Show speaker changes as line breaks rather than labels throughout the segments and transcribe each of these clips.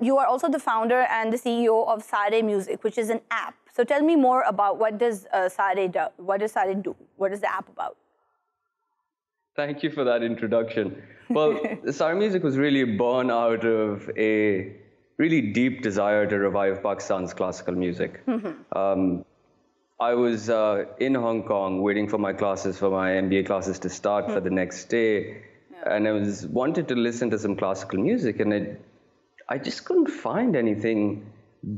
You are also the founder and the CEO of Sade Music, which is an app. So tell me more about what does uh, Sade do? What does Sade do? What is the app about? Thank you for that introduction. Well, Sade Music was really born out of a really deep desire to revive Pakistan's classical music. Mm-hmm. Um, I was uh, in Hong Kong waiting for my classes, for my MBA classes to start mm-hmm. for the hmm. next day, yeah. and I was wanted to listen to some classical music, and it I just couldn't find anything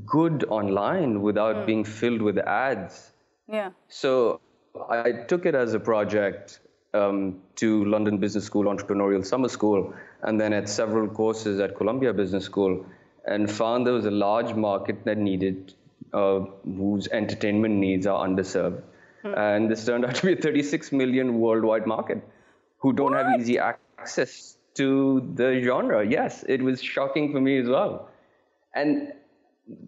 good online without mm. being filled with ads. Yeah. So I took it as a project um, to London Business School Entrepreneurial Summer School, and then at several courses at Columbia Business School, and found there was a large market that needed uh, whose entertainment needs are underserved. Mm. And this turned out to be a 36 million worldwide market who don't what? have easy access to the genre. Yes, it was shocking for me as well. And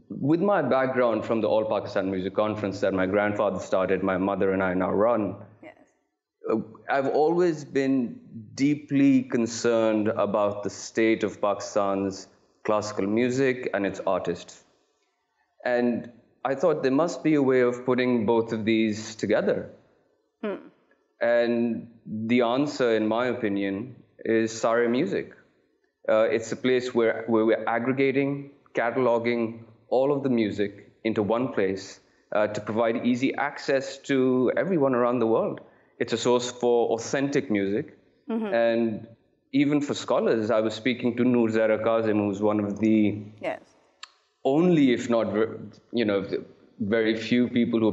with my background from the All Pakistan Music Conference that my grandfather started, my mother and I now run, yes. I've always been deeply concerned about the state of Pakistan's classical music and its artists. And I thought there must be a way of putting both of these together. Hmm. And the answer, in my opinion, is Sare Music. Uh, it's a place where, where we're aggregating, cataloging all of the music into one place uh, to provide easy access to everyone around the world. It's a source for authentic music. Mm-hmm. And even for scholars, I was speaking to Noor Zara Kazim, who's one of the yes. only, if not, you know, very few people who,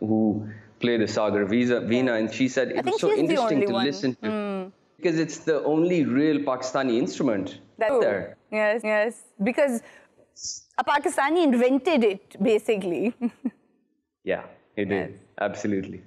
who play the Sagar Visa, Veena. And she said it was so interesting to one. listen to. Mm because it's the only real Pakistani instrument That's out there. Yes, yes. Because a Pakistani invented it, basically. yeah, he did. Absolutely.